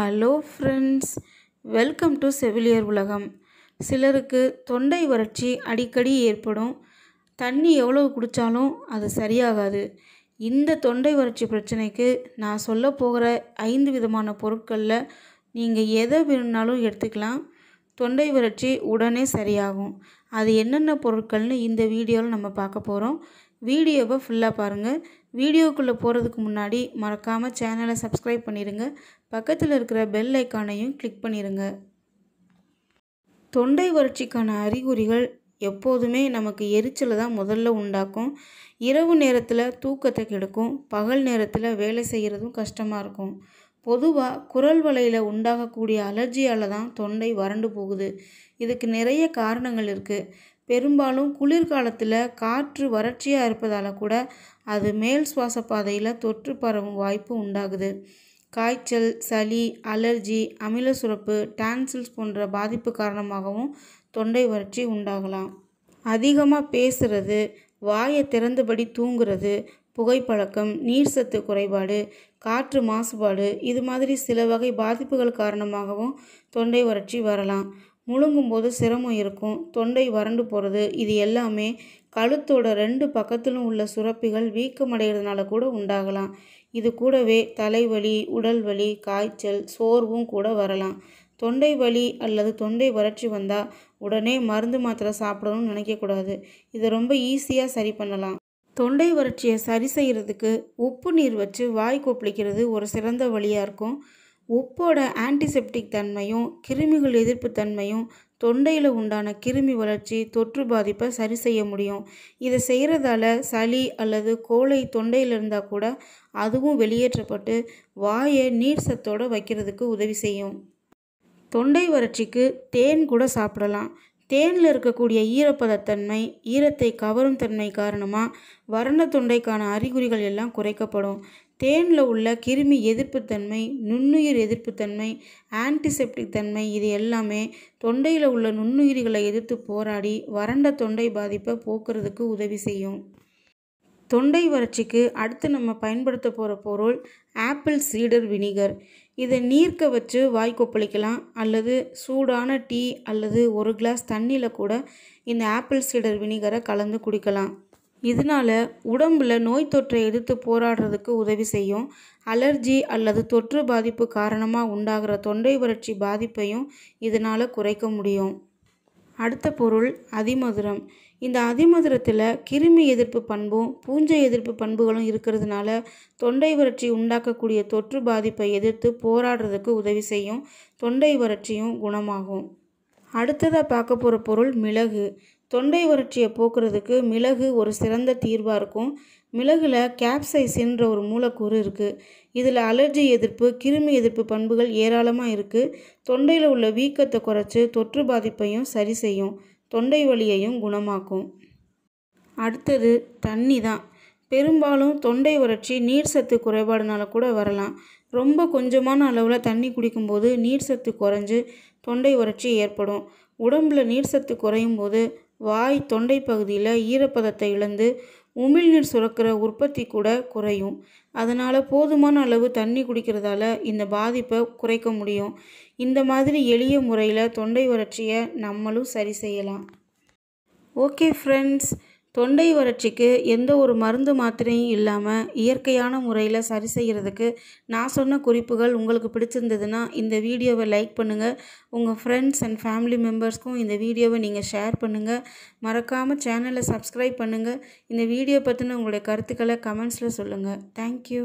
hello friends welcome to செவிலியர் உலகம் சிலருக்கு தொண்டை வறட்சி அடிக்கடி ஏற்படும் தண்ணி எவ்வளவு குடித்தாலும் அது சரியாகாது இந்த தொண்டை வறட்சி பிரச்சனைக்கு நான் சொல்ல போகிற ஐந்து விதமான பொருட்களில் நீங்கள் எதை வேணும்னாலும் எடுத்துக்கலாம் தொண்டை வறட்சி உடனே சரியாகும் அது என்னென்ன பொருட்கள்னு இந்த வீடியோவில் நம்ம பார்க்க போகிறோம் வீடியோவை ஃபுல்லாக பாருங்கள் வீடியோக்குள்ளே போகிறதுக்கு முன்னாடி மறக்காமல் சேனலை சப்ஸ்கிரைப் பண்ணிடுங்க பக்கத்தில் இருக்கிற பெல் ஐக்கானையும் கிளிக் பண்ணிடுங்க தொண்டை வறட்சிக்கான அறிகுறிகள் எப்போதுமே நமக்கு எரிச்சலை தான் முதல்ல உண்டாக்கும் இரவு நேரத்தில் தூக்கத்தை கெடுக்கும் பகல் நேரத்தில் வேலை செய்கிறதும் கஷ்டமாக இருக்கும் பொதுவாக குரல் வலையில் உண்டாகக்கூடிய அலர்ஜியால் தான் தொண்டை வறண்டு போகுது இதுக்கு நிறைய காரணங்கள் இருக்குது பெரும்பாலும் குளிர்காலத்தில் காற்று வறட்சியாக இருப்பதால் கூட அது மேல் சுவாச பாதையில் தொற்று பரவும் வாய்ப்பு உண்டாகுது காய்ச்சல் சளி அலர்ஜி அமில சுரப்பு டான்சில்ஸ் போன்ற பாதிப்பு காரணமாகவும் தொண்டை வறட்சி உண்டாகலாம் அதிகமாக பேசுறது வாயை திறந்தபடி தூங்குறது புகைப்பழக்கம் நீர் சத்து குறைபாடு காற்று மாசுபாடு இது மாதிரி சில வகை பாதிப்புகள் காரணமாகவும் தொண்டை வறட்சி வரலாம் முழுங்கும்போது சிரமம் இருக்கும் தொண்டை வறண்டு போகிறது இது எல்லாமே கழுத்தோட ரெண்டு பக்கத்திலும் உள்ள சுரப்பிகள் வீக்கமடைகிறதுனால கூட உண்டாகலாம் இது கூடவே தலைவலி உடல் வலி காய்ச்சல் சோர்வும் கூட வரலாம் தொண்டை வலி அல்லது தொண்டை வறட்சி வந்தால் உடனே மருந்து மாத்திரை சாப்பிடணும்னு நினைக்கக்கூடாது இதை ரொம்ப ஈஸியாக சரி பண்ணலாம் தொண்டை வறட்சியை சரி செய்கிறதுக்கு உப்பு நீர் வச்சு வாய் கொப்பளிக்கிறது ஒரு சிறந்த வழியாக இருக்கும் உப்போட ஆன்டிசெப்டிக் தன்மையும் கிருமிகள் எதிர்ப்பு தன்மையும் தொண்டையில் உண்டான கிருமி வளர்ச்சி தொற்று பாதிப்பை சரி செய்ய முடியும் இதை செய்கிறதால சளி அல்லது கோழை தொண்டையில் இருந்தால் கூட அதுவும் வெளியேற்றப்பட்டு வாயை நீர் சத்தோடு வைக்கிறதுக்கு உதவி செய்யும் தொண்டை வறட்சிக்கு தேன் கூட சாப்பிடலாம் தேனில் இருக்கக்கூடிய ஈரப்பதத்தன்மை ஈரத்தை கவரும் தன்மை காரணமாக வறண்ட தொண்டைக்கான அறிகுறிகள் எல்லாம் குறைக்கப்படும் தேனில் உள்ள கிருமி எதிர்ப்புத்தன்மை நுண்ணுயிர் எதிர்ப்புத்தன்மை ஆன்டிசெப்டிக் தன்மை இது எல்லாமே தொண்டையில் உள்ள நுண்ணுயிர்களை எதிர்த்து போராடி வறண்ட தொண்டை பாதிப்பை போக்குறதுக்கு உதவி செய்யும் தொண்டை வறட்சிக்கு அடுத்து நம்ம பயன்படுத்த போகிற பொருள் ஆப்பிள் சீடர் வினிகர் இதை நீர்க்க வச்சு வாய் கொப்பளிக்கலாம் அல்லது சூடான டீ அல்லது ஒரு கிளாஸ் தண்ணியில் கூட இந்த ஆப்பிள் சீடர் வினிகரை கலந்து குடிக்கலாம் இதனால் உடம்பில் நோய் தொற்றை எதிர்த்து போராடுறதுக்கு உதவி செய்யும் அலர்ஜி அல்லது தொற்று பாதிப்பு காரணமாக உண்டாகிற தொண்டை வறட்சி பாதிப்பையும் இதனால் குறைக்க முடியும் அடுத்த பொருள் அதிமதுரம் இந்த அதிமதுரத்தில் கிருமி எதிர்ப்பு பண்பும் பூஞ்சை எதிர்ப்பு பண்புகளும் இருக்கிறதுனால தொண்டை வறட்சி உண்டாக்கக்கூடிய தொற்று பாதிப்பை எதிர்த்து போராடுறதுக்கு உதவி செய்யும் தொண்டை வறட்சியும் குணமாகும் அடுத்ததாக பார்க்க போகிற பொருள் மிளகு தொண்டை வறட்சியை போக்குறதுக்கு மிளகு ஒரு சிறந்த தீர்வாக இருக்கும் மிளகில் கேப்சைசின்ற ஒரு மூலக்கூறு இருக்குது இதில் அலர்ஜி எதிர்ப்பு கிருமி எதிர்ப்பு பண்புகள் ஏராளமாக இருக்குது தொண்டையில் உள்ள வீக்கத்தை குறைச்சி தொற்று பாதிப்பையும் சரி செய்யும் தொண்டை வலியையும் குணமாக்கும் அடுத்தது தண்ணி தான் பெரும்பாலும் தொண்டை வறட்சி நீர் சத்து குறைபாடுனால கூட வரலாம் ரொம்ப கொஞ்சமான அளவில் தண்ணி குடிக்கும்போது நீர் சத்து குறைஞ்சு தொண்டை வறட்சி ஏற்படும் உடம்பில் நீர் சத்து குறையும் போது வாய் தொண்டை பகுதியில் ஈரப்பதத்தை இழந்து உமிழ்நீர் சுரக்கிற உற்பத்தி கூட குறையும் அதனால் போதுமான அளவு தண்ணி குடிக்கிறதால இந்த பாதிப்பை குறைக்க முடியும் இந்த மாதிரி எளிய முறையில் தொண்டை வறட்சியை நம்மளும் சரி செய்யலாம் ஓகே ஃப்ரெண்ட்ஸ் தொண்டை வறட்சிக்கு எந்த ஒரு மருந்து மாத்திரையும் இல்லாமல் இயற்கையான முறையில் சரி செய்கிறதுக்கு நான் சொன்ன குறிப்புகள் உங்களுக்கு பிடிச்சிருந்ததுன்னா இந்த வீடியோவை லைக் பண்ணுங்கள் உங்கள் ஃப்ரெண்ட்ஸ் அண்ட் ஃபேமிலி மெம்பர்ஸ்க்கும் இந்த வீடியோவை நீங்கள் ஷேர் பண்ணுங்கள் மறக்காமல் சேனலை சப்ஸ்கிரைப் பண்ணுங்கள் இந்த வீடியோ பற்றின உங்களுடைய கருத்துக்களை கமெண்ட்ஸில் சொல்லுங்கள் தேங்க்யூ